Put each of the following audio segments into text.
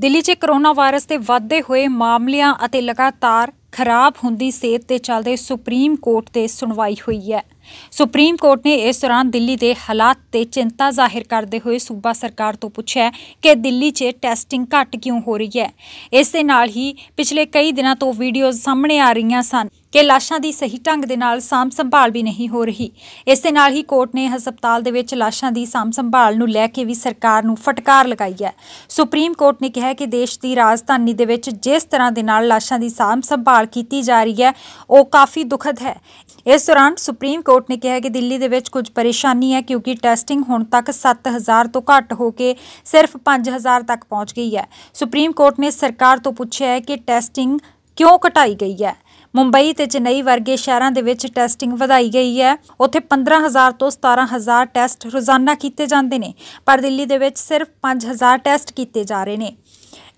ਦਿੱਲੀ 'ਚ corona virus ਦੇ ਵੱਧਦੇ ਹੋਏ ਮਾਮਲਿਆਂ ਅਤੇ ਲਗਾਤਾਰ ਖਰਾਬ ਹੁੰਦੀ ਸਿਹਤ ਦੇ ਚੱਲਦੇ ਸੁਪਰੀਮ ਕੋਰਟ ਤੇ ਸੁਣਵਾਈ ਹੋਈ ਹੈ ਸੁਪਰੀਮ ਕੋਰਟ ਨੇ ਇਸ ਦੌਰਾਨ ਦਿੱਲੀ ਦੇ ਹਾਲਾਤ ਤੇ ਚਿੰਤਾ ਜ਼ਾਹਿਰ ਕਰਦੇ ਹੋਏ ਸੂਬਾ ਸਰਕਾਰ ਤੋਂ ਪੁੱਛਿਆ ਕਿ ਦਿੱਲੀ 'ਚ ਟੈਸਟਿੰਗ ਘੱਟ ਕਿਉਂ ਹੋ ਰਹੀ ਹੈ ਇਸ ਦੇ ਨਾਲ ਹੀ ਪਿਛਲੇ ਕਈ ਦਿਨਾਂ ਤੋਂ ਵੀਡੀਓਜ਼ ਸਾਹਮਣੇ ਆ ਰਹੀਆਂ ਸਨ ਕਿ ਲਾਸ਼ਾਂ ਦੀ ਸਹੀ ਢੰਗ ਦੇ ਨਾਲ ਸਾਂਭ ਸੰਭਾਲ ਵੀ ਨਹੀਂ ਹੋ ਰਹੀ ਇਸ ਦੇ ਨਾਲ ਹੀ ਕੋਰਟ ਨੇ ਹਸਪਤਾਲ ਦੇ ਵਿੱਚ ਲਾਸ਼ਾਂ ਦੀ ਸਾਂਭ ਸੰਭਾਲ ਨੂੰ ਲੈ ਕੇ ਵੀ ਸਰਕਾਰ ਨੂੰ ਫਟਕਾਰ ਲਗਾਈ ਹੈ ਸੁਪਰੀਮ ਕੋਰਟ ਨੇ ਕਿਹਾ ਕਿ ਦੇਸ਼ ਦੀ ਰਾਜਧਾਨੀ ਦੇ ਵਿੱਚ ਜਿਸ ਤਰ੍ਹਾਂ ਦੇ ਨਾਲ ਲਾਸ਼ਾਂ ਦੀ ਸਾਂਭ ਸੰਭਾਲ ਕੀਤੀ ਜਾ ਰਹੀ ਹੈ ਉਹ ਕਾਫੀ ਦੁਖਦ ਹੈ ਇਸ ਦੌਰਾਨ ਸੁਪਰੀਮ ਕੋਰਟ ਰਿਪੋਰਟ ਨੇ ਕਿਹਾ ਕਿ ਦਿੱਲੀ ਦੇ ਵਿੱਚ ਕੁਝ ਪਰੇਸ਼ਾਨੀ ਹੈ ਕਿਉਂਕਿ ਟੈਸਟਿੰਗ ਹੁਣ ਤੱਕ 7000 ਤੋਂ ਘੱਟ ਹੋ ਕੇ ਸਿਰਫ 5000 ਤੱਕ ਪਹੁੰਚ ਗਈ ਹੈ ਸੁਪਰੀਮ ਕੋਰਟ ਨੇ ਸਰਕਾਰ ਤੋਂ ਪੁੱਛਿਆ ਹੈ ਕਿ ਟੈਸਟਿੰਗ ਕਿਉਂ ਘਟਾਈ ਗਈ ਹੈ ਮੁੰਬਈ ਤੇ ਚੇਨਈ ਵਰਗੇ ਸ਼ਹਿਰਾਂ ਦੇ ਵਿੱਚ ਟੈਸਟਿੰਗ ਵਧਾਈ ਗਈ ਹੈ ਉੱਥੇ 15000 ਤੋਂ 17000 ਟੈਸਟ ਰੋਜ਼ਾਨਾ ਕੀਤੇ ਜਾਂਦੇ ਨੇ ਪਰ ਦਿੱਲੀ ਦੇ ਵਿੱਚ ਸਿਰਫ 5000 ਟੈਸਟ ਕੀਤੇ ਜਾ ਰਹੇ ਨੇ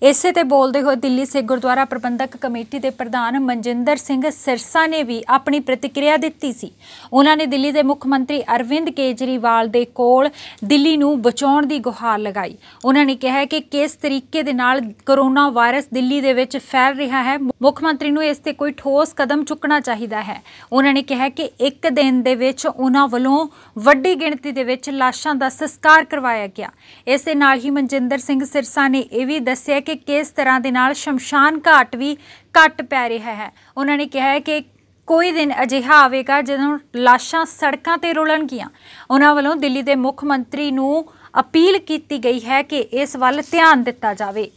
ਇਸੇ ਤੇ ਬੋਲਦੇ ਹੋਏ ਦਿੱਲੀ ਸਿੱਖ ਗੁਰਦੁਆਰਾ ਪ੍ਰਬੰਧਕ ਕਮੇਟੀ ਦੇ ਪ੍ਰਧਾਨ ਮਨਜਿੰਦਰ ਸਿੰਘ ਸਿਰਸਾ ਨੇ ਵੀ ਆਪਣੀ ਪ੍ਰਤੀਕਿਰਿਆ ਦਿੱਤੀ ਸੀ ਉਹਨਾਂ ਨੇ ਦਿੱਲੀ ਦੇ ਮੁੱਖ ਮੰਤਰੀ ਅਰਵਿੰਦ ਕੇਜਰੀਵਾਲ ਦੇ ਕੋਲ ਦਿੱਲੀ ਨੂੰ ਬਚਾਉਣ ਦੀ ਗੁਹਾਰ ਲਗਾਈ ਉਹਨਾਂ ਨੇ ਕਿਹਾ ਕਿ ਕਿਸ ਤਰੀਕੇ ਦੇ ਨਾਲ ਕਰੋਨਾ ਵਾਇਰਸ ਦਿੱਲੀ ਦੇ ਵਿੱਚ ਫੈਲ ਰਿਹਾ ਹੈ ਮੁੱਖ ਮੰਤਰੀ ਨੂੰ ਇਸ ਤੇ ਕੋਈ ਠੋਸ ਕਦਮ ਚੁੱਕਣਾ ਚਾਹੀਦਾ ਹੈ ਉਹਨਾਂ ਨੇ ਕਿਹਾ ਕਿ ਇੱਕ ਦਿਨ ਦੇ ਵਿੱਚ ਉਹਨਾਂ ਵੱਲੋਂ ਵੱਡੀ ਗਿਣਤੀ ਦੇ ਵਿੱਚ ਲਾਸ਼ਾਂ ਦਾ ਸੰਸਕਾਰ ਕਰਵਾਇਆ ਗਿਆ ਇਸ ਦੇ ਨਾਲ ਹੀ ਮਨਜਿੰਦਰ ਸਿੰਘ ਸਿਰਸਾ ਨੇ ਇਹ ਵੀ ਦੱਸਿਆ ਕਿ ਕਿਸ ਤਰ੍ਹਾਂ ਦੇ ਨਾਲ ਸ਼ਮਸ਼ਾਨ ਘਾਟ ਵੀ ਘਟ ਪੈ ਰਿਹਾ ਹੈ ਉਹਨਾਂ ਨੇ ਕਿਹਾ ਹੈ ਕਿ ਕੋਈ ਦਿਨ ਅਜਿਹਾ ਆਵੇਗਾ ਜਦੋਂ ਲਾਸ਼ਾਂ ਸੜਕਾਂ ਤੇ ਰੋਲਣਗੀਆਂ ਉਹਨਾਂ ਵੱਲੋਂ ਦਿੱਲੀ ਦੇ ਮੁੱਖ ਮੰਤਰੀ ਨੂੰ ਅਪੀਲ ਕੀਤੀ ਗਈ ਹੈ ਕਿ ਇਸ ਵੱਲ ਧਿਆਨ ਦਿੱਤਾ ਜਾਵੇ